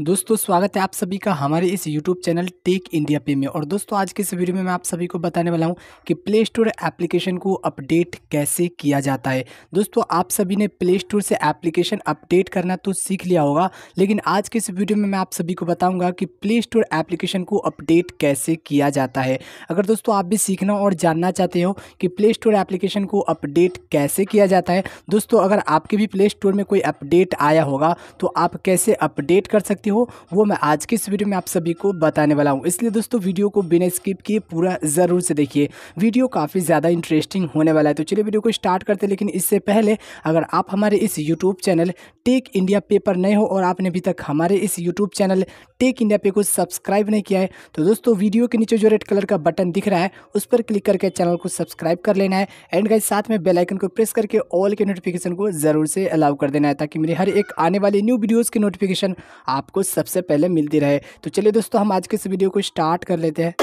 दोस्तों स्वागत है आप सभी का हमारे इस यूट्यूब चैनल टेक इंडिया पे में और दोस्तों आज के इस वीडियो में मैं आप सभी को बताने वाला हूँ कि प्ले स्टोर एप्लीकेशन को अपडेट कैसे किया जाता है दोस्तों आप सभी ने प्ले स्टोर से एप्लीकेशन अपडेट करना तो सीख लिया होगा लेकिन आज के इस वीडियो में मैं आप सभी को बताऊँगा कि प्ले स्टोर एप्लीकेशन को अपडेट कैसे किया जाता है अगर दोस्तों आप भी सीखना और जानना चाहते हो कि प्ले स्टोर एप्लीकेशन को अपडेट कैसे किया जाता है दोस्तों अगर आपके भी प्ले स्टोर में कोई अपडेट आया होगा तो आप कैसे अपडेट कर सकते सकते हो वो मैं आज के इस वीडियो में आप सभी को बताने वाला हूँ इसलिए दोस्तों वीडियो को बिना स्किप किए पूरा ज़रूर से देखिए वीडियो काफ़ी ज़्यादा इंटरेस्टिंग होने वाला है तो चलिए वीडियो को स्टार्ट करते हैं लेकिन इससे पहले अगर आप हमारे इस यूट्यूब चैनल टेक इंडिया पे पर नए हो और आपने अभी तक हमारे इस यूट्यूब चैनल टेक इंडिया पे को सब्सक्राइब नहीं किया है तो दोस्तों वीडियो के नीचे जो रेड कलर का बटन दिख रहा है उस पर क्लिक करके चैनल को सब्सक्राइब कर लेना है एंड गाइज साथ में बेलाइकन को प्रेस करके ऑल के नोटिफिकेशन को ज़रूर से अलाउ कर देना है ताकि मेरे हर एक आने वाले न्यू वीडियोज़ की नोटिफिकेशन आप आपको सबसे पहले मिलती रहे तो चलिए दोस्तों हम आज के इस वीडियो को स्टार्ट कर लेते हैं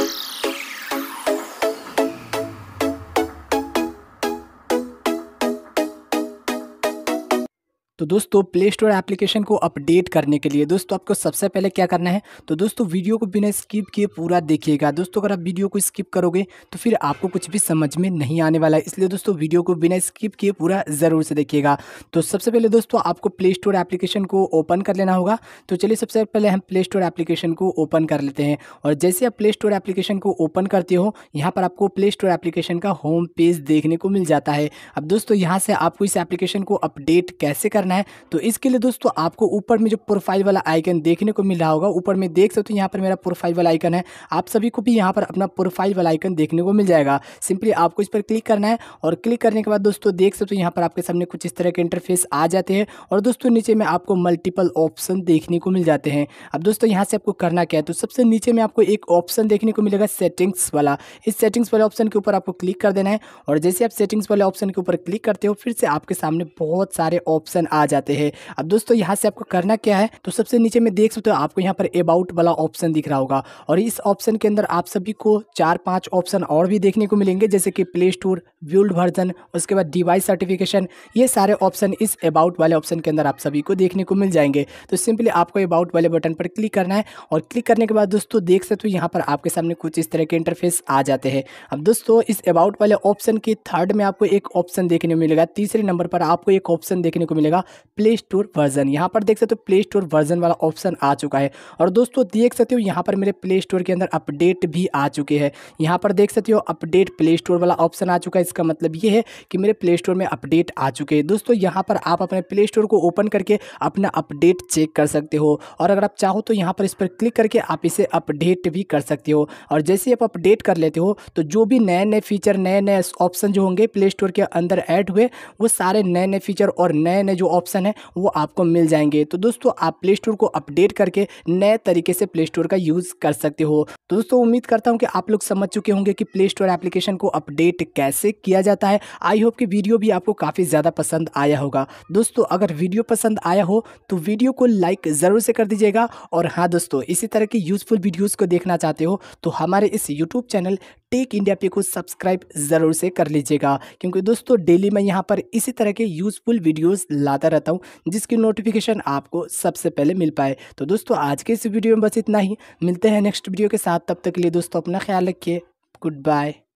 तो दोस्तों प्ले स्टोर एप्लीकेशन को अपडेट करने के लिए दोस्तों आपको सबसे पहले क्या करना है तो दोस्तों वीडियो को बिना स्किप किए पूरा देखिएगा दोस्तों अगर आप वीडियो को स्किप करोगे तो फिर आपको कुछ भी समझ में नहीं आने वाला है इसलिए दोस्तों वीडियो को बिना स्किप किए पूरा ज़रूर से देखिएगा तो सबसे पहले दोस्तों आपको प्ले स्टोर एप्लीकेशन को ओपन कर लेना होगा तो चलिए सबसे पहले हम प्ले स्टोर एप्लीकेशन को ओपन कर लेते हैं और जैसे आप प्ले स्टोर एप्लीकेशन को ओपन करते हो यहाँ पर आपको प्ले स्टोर एप्लीकेशन का होम पेज देखने को मिल जाता है अब दोस्तों यहाँ से आपको इस एप्लीकेशन को अपडेट कैसे करना करना है तो इसके लिए दोस्तों आपको ऊपर में जो प्रोफाइल वाला आइकन देखने को मिल रहा होगा ऊपर में देख सकते हो यहाँ पर मेरा प्रोफाइल वाला आइकन है आप सभी को भी यहाँ पर अपना प्रोफाइल वाला आइकन देखने को मिल जाएगा सिंपली आपको इस पर क्लिक करना है और क्लिक करने के बाद दोस्तों देख सकते हो यहाँ पर आपके सामने कुछ इस तरह के इंटरफेस आ जाते हैं और दोस्तों नीचे में आपको मल्टीपल ऑप्शन देखने को मिल जाते हैं अब दोस्तों यहाँ से आपको करना क्या है तो सबसे नीचे में आपको एक ऑप्शन देखने को मिलेगा सेटिंग्स वाला इस सेटिंग्स वाले ऑप्शन के ऊपर आपको क्लिक कर देना है और जैसे आप सेटिंग्स वाले ऑप्शन के ऊपर क्लिक करते हो फिर से आपके सामने बहुत सारे ऑप्शन आ आ जाते हैं अब दोस्तों यहाँ से आपको करना क्या है तो सबसे नीचे में देख सकते हो आपको यहाँ पर अबाउट वाला ऑप्शन दिख रहा होगा और इस ऑप्शन के अंदर आप सभी को चार पाँच ऑप्शन और भी देखने को मिलेंगे जैसे कि प्ले स्टोर व्यूल्ड वर्जन उसके बाद डिवाइस सर्टिफिकेशन ये सारे ऑप्शन इस अबाउट वाले ऑप्शन के अंदर आप सभी को देखने को मिल जाएंगे तो सिंपली आपको अबाउट वाले बटन पर क्लिक करना है और क्लिक करने के बाद दोस्तों देख सकते हो यहाँ पर आपके सामने कुछ इस तरह के इंटरफेस आ जाते हैं अब दोस्तों इस अबाउट वाले ऑप्शन के थर्ड में आपको एक ऑप्शन देखने को मिलेगा तीसरे नंबर पर आपको एक ऑप्शन देखने को मिलेगा प्ले स्टोर वर्जन यहाँ पर देख सकते हो प्ले स्टोर वर्जन वाला ऑप्शन आ चुका है और दोस्तों देख सकते हो यहाँ पर मेरे प्ले स्टोर के अंदर अपडेट भी आ चुके हैं यहाँ पर देख सकते हो अपडेट प्ले स्टोर वाला ऑप्शन आ चुका है इसका मतलब ये है कि मेरे प्ले स्टोर में अपडेट आ चुके हैं दोस्तों यहाँ पर आप अपने प्ले स्टोर को ओपन करके अपना अपडेट चेक कर सकते हो और अगर आप चाहो तो यहाँ पर इस पर क्लिक करके आप इसे अपडेट भी कर सकते हो और जैसे आप अपडेट कर लेते हो तो जो भी नए नए फीचर नए नए ऑप्शन जो होंगे प्ले स्टोर के अंदर ऐड हुए वो सारे नए नए फीचर और नए नए जो ऑप्शन है वो आपको मिल जाएंगे तो दोस्तों आप प्ले स्टोर को अपडेट करके नए तरीके से प्ले स्टोर का यूज़ कर सकते हो तो दोस्तों उम्मीद करता हूँ कि आप लोग समझ चुके होंगे कि प्ले स्टोर एप्लीकेशन को अपडेट कैसे किया जाता है आई होप कि वीडियो भी आपको काफ़ी ज़्यादा पसंद आया होगा दोस्तों अगर वीडियो पसंद आया हो तो वीडियो को लाइक ज़रूर से कर दीजिएगा और हाँ दोस्तों इसी तरह की यूज़फुल वीडियोज़ को देखना चाहते हो तो हमारे इस यूट्यूब चैनल टेक इंडिया पे को सब्सक्राइब ज़रूर से कर लीजिएगा क्योंकि दोस्तों डेली मैं यहाँ पर इसी तरह के यूज़फुल वीडियोस लाता रहता हूँ जिसकी नोटिफिकेशन आपको सबसे पहले मिल पाए तो दोस्तों आज के इस वीडियो में बस इतना ही मिलते हैं नेक्स्ट वीडियो के साथ तब तक के लिए दोस्तों अपना ख्याल रखिए गुड बाय